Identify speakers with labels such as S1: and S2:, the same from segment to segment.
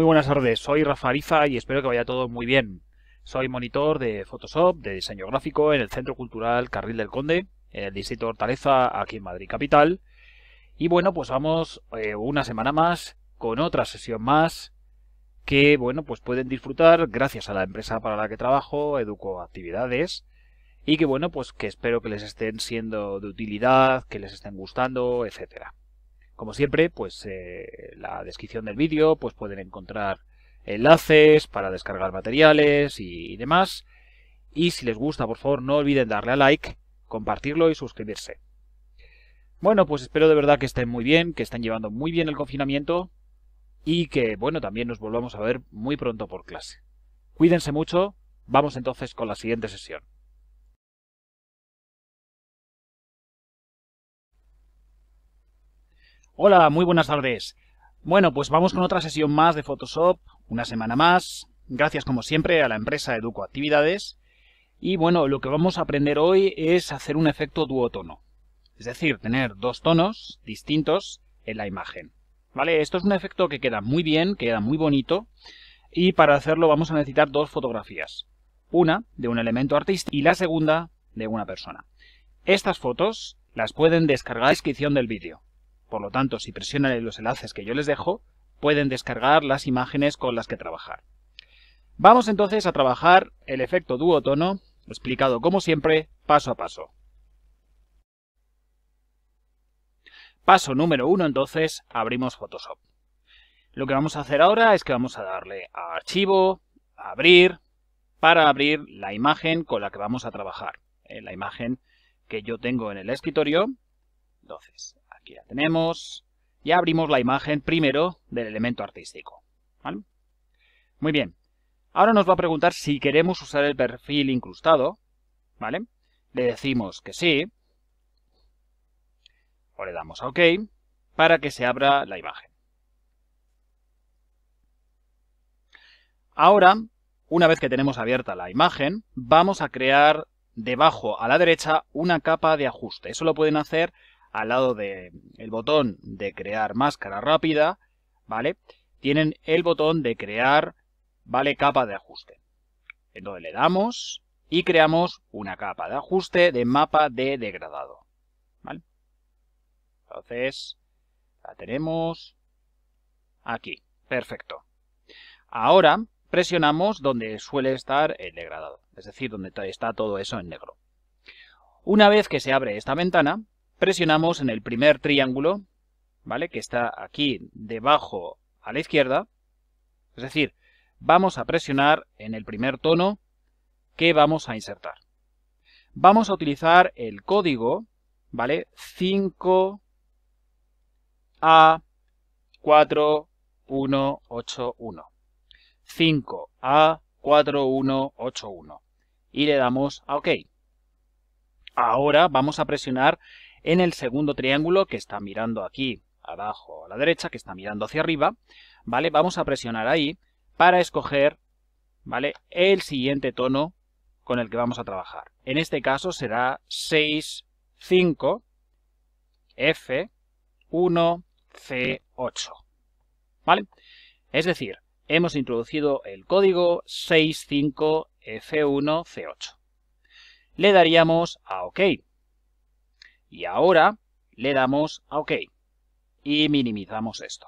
S1: Muy buenas tardes, soy Rafa Ariza y espero que vaya todo muy bien. Soy monitor de Photoshop, de diseño gráfico, en el Centro Cultural Carril del Conde, en el Distrito Hortaleza, aquí en Madrid Capital. Y bueno, pues vamos eh, una semana más con otra sesión más que, bueno, pues pueden disfrutar gracias a la empresa para la que trabajo, Educo Actividades, y que, bueno, pues que espero que les estén siendo de utilidad, que les estén gustando, etcétera. Como siempre, pues eh, la descripción del vídeo, pues pueden encontrar enlaces para descargar materiales y, demás. Y si les gusta, por favor, no olviden darle a like, compartirlo y suscribirse. Bueno, pues espero de verdad que estén muy bien, que estén llevando muy bien el confinamiento y que, bueno, también nos volvamos a ver muy pronto por clase. Cuídense mucho, vamos entonces con la siguiente sesión. Hola, muy buenas tardes. Bueno, pues vamos con otra sesión más de Photoshop, una semana más. Gracias como siempre a la empresa Educo Actividades. Y bueno, lo que vamos a aprender hoy es hacer un efecto duotono. Es decir, tener dos tonos distintos en la imagen. ¿Vale? Esto es un efecto que queda muy bien, queda muy bonito. Y para hacerlo vamos a necesitar dos fotografías. Una de un elemento artístico y la segunda de una persona. Estas fotos las pueden descargar en la descripción del vídeo. Por lo tanto, si presionan los enlaces que yo les dejo, pueden descargar las imágenes con las que trabajar. Vamos entonces a trabajar el efecto duotono, explicado como siempre, paso a paso. Paso número uno entonces, abrimos Photoshop. Lo que vamos a hacer ahora es que vamos a darle a Archivo, Abrir, para abrir la imagen con la que vamos a trabajar. Eh, la imagen que yo tengo en el escritorio. Entonces, tenemos. Y abrimos la imagen primero del elemento artístico. Muy bien. Ahora nos va a preguntar si queremos usar el perfil incrustado. ¿Vale? Le decimos que sí. O le damos a OK para que se abra la imagen. Ahora, una vez que tenemos abierta la imagen, vamos a crear debajo a la derecha una capa de ajuste. Eso lo pueden hacer al lado del el botón de crear máscara rápida, ¿vale? Tienen el botón de crear, ¿vale? Capa de ajuste. Entonces le damos y creamos una capa de ajuste de mapa de degradado, Entonces, la tenemos aquí. Perfecto. Ahora presionamos donde suele estar el degradado, es decir, donde está todo eso en negro. Una vez que se abre esta ventana, presionamos en el primer triángulo, ¿vale? Que está aquí debajo a la izquierda. Es decir, vamos a presionar en el primer tono que vamos a insertar. Vamos a utilizar el código, ¿vale? 5 a 4181. 5 a 4181. Y le damos a OK. Ahora vamos a presionar en el segundo triángulo que está mirando aquí abajo a la derecha, que está mirando hacia arriba, ¿vale? Vamos a presionar ahí para escoger, ¿vale? El siguiente tono con el que vamos a trabajar. En este caso será 6, 5, F, 1, C, 8, ¿vale? Es decir, hemos introducido el código 65F1C8. Le daríamos a OK. Y ahora le damos a OK y minimizamos esto.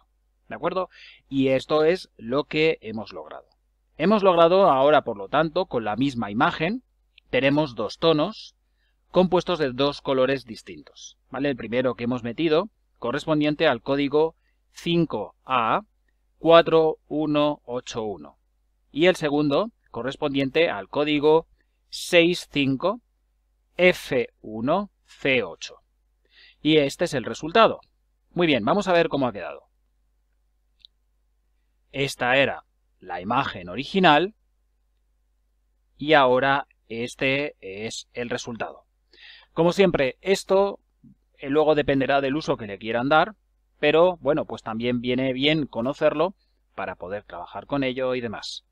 S1: ¿De acuerdo? Y esto es lo que hemos logrado. Hemos logrado ahora, por lo tanto, con la misma imagen, tenemos dos tonos compuestos de dos colores distintos. ¿vale? El primero que hemos metido correspondiente al código 5A4181 y el segundo correspondiente al código 65F1 C8. Y este es el resultado. Muy bien, vamos a ver cómo ha quedado. Esta era la imagen original y ahora este es el resultado. Como siempre, esto eh, luego dependerá del uso que le quieran dar, pero bueno, pues también viene bien conocerlo para poder trabajar con ello y demás.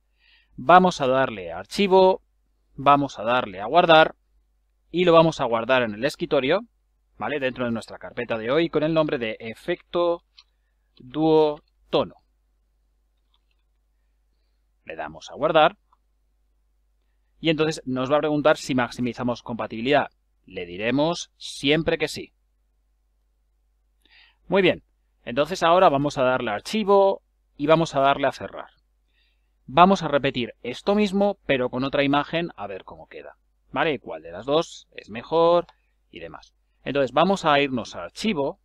S1: Vamos a darle archivo, vamos a darle a guardar y lo vamos a guardar en el escritorio, ¿vale? Dentro de nuestra carpeta de hoy con el nombre de efecto duotono. Le damos a guardar y entonces nos va a preguntar si maximizamos compatibilidad. Le diremos siempre que sí. Muy bien, entonces ahora vamos a darle archivo y vamos a darle a cerrar. Vamos a repetir esto mismo, pero con otra imagen, a ver cómo queda. ¿vale? ¿Cuál de las dos es mejor? Y demás. Entonces vamos a irnos a archivo,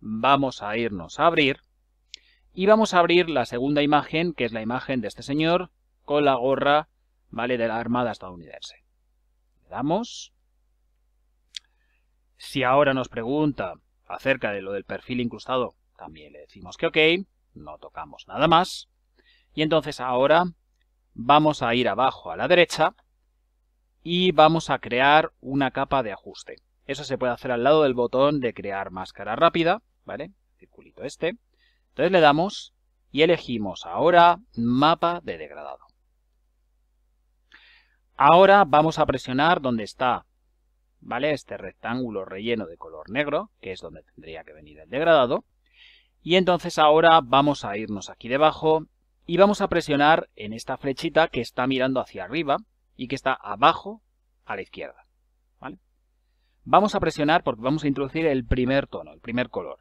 S1: vamos a irnos a abrir, y vamos a abrir la segunda imagen, que es la imagen de este señor con la gorra, ¿vale? De la Armada estadounidense. Le damos. Si ahora nos pregunta acerca de lo del perfil incrustado, también le decimos que ok, no tocamos nada más. Y entonces ahora vamos a ir abajo a la derecha y vamos a crear una capa de ajuste. Eso se puede hacer al lado del botón de crear máscara rápida, ¿vale? circulito este. Entonces le damos y elegimos ahora mapa de degradado. Ahora vamos a presionar donde está, ¿vale? Este rectángulo relleno de color negro, que es donde tendría que venir el degradado. Y entonces ahora vamos a irnos aquí debajo y vamos a presionar en esta flechita que está mirando hacia arriba, y que está abajo a la izquierda. Vamos a presionar porque vamos a introducir el primer tono, el primer color.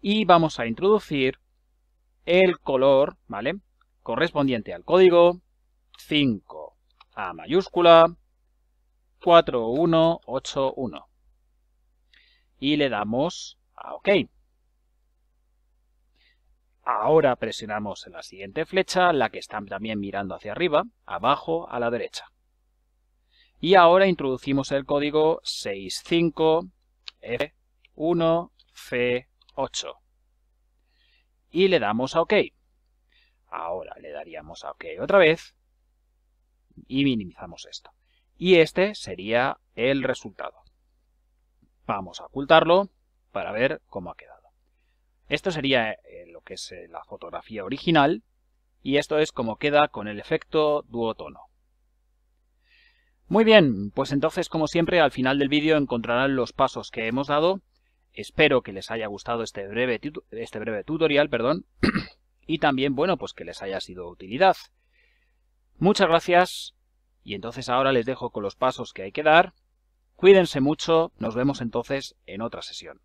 S1: Y vamos a introducir el color, ¿vale? Correspondiente al código 5 a mayúscula 4181. Y le damos a OK. Ahora presionamos la siguiente flecha, la que está también mirando hacia arriba, abajo, a la derecha. Y ahora introducimos el código 65F1C8. Y le damos a OK. Ahora le daríamos a OK otra vez y minimizamos esto. Y este sería el resultado. Vamos a ocultarlo para ver cómo ha quedado. Esto sería eh, lo que es eh, la fotografía original y esto es como queda con el efecto duotono. Muy bien, pues entonces como siempre al final del vídeo encontrarán los pasos que hemos dado. Espero que les haya gustado este breve, este breve tutorial perdón, y también, bueno, pues que les haya sido de utilidad. Muchas gracias y entonces ahora les dejo con los pasos que hay que dar. Cuídense mucho, nos vemos entonces en otra sesión.